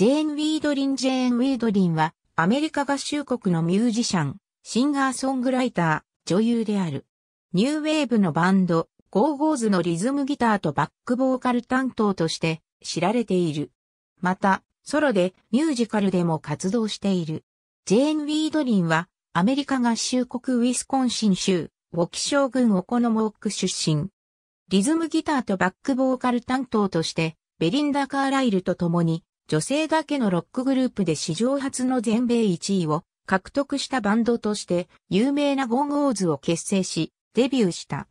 ジェーン・ウィードリン・ジェーン・ウィードリンは、アメリカ合衆国のミュージシャン、シンガーソングライター、女優である。ニューウェーブのバンド、ゴーゴーズのリズムギターとバックボーカル担当として知られている。また、ソロでミュージカルでも活動している。ジェーン・ウィードリンは、アメリカ合衆国ウィスコンシン州、ウォキ将軍ーオコノモーク出身。リズムギターとバックボーカル担当として、ベリンダ・カーライルと共に、女性だけのロックグループで史上初の全米1位を獲得したバンドとして有名なゴンゴーズを結成し、デビューした。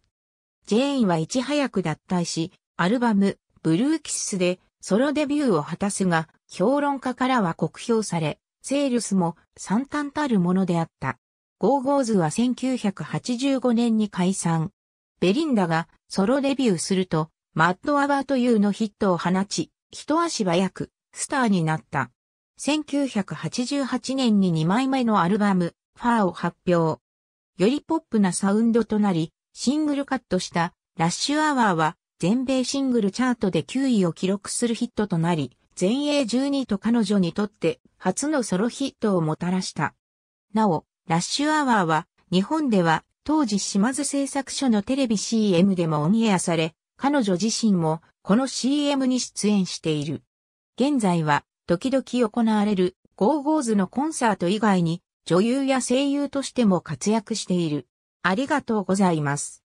ジェインはいち早く脱退し、アルバム、ブルーキッスでソロデビューを果たすが、評論家からは酷評され、セールスも惨憺たるものであった。ゴーゴーズは1985年に解散。ベリンダがソロデビューすると、マッドアワーというのヒットを放ち、一足早くスターになった。1988年に2枚目のアルバム、ファーを発表。よりポップなサウンドとなり、シングルカットした、ラッシュアワーは、全米シングルチャートで9位を記録するヒットとなり、全英12位と彼女にとって初のソロヒットをもたらした。なお、ラッシュアワーは日本では当時島津製作所のテレビ CM でもオンエアされ、彼女自身もこの CM に出演している。現在は時々行われるゴーゴーズのコンサート以外に女優や声優としても活躍している。ありがとうございます。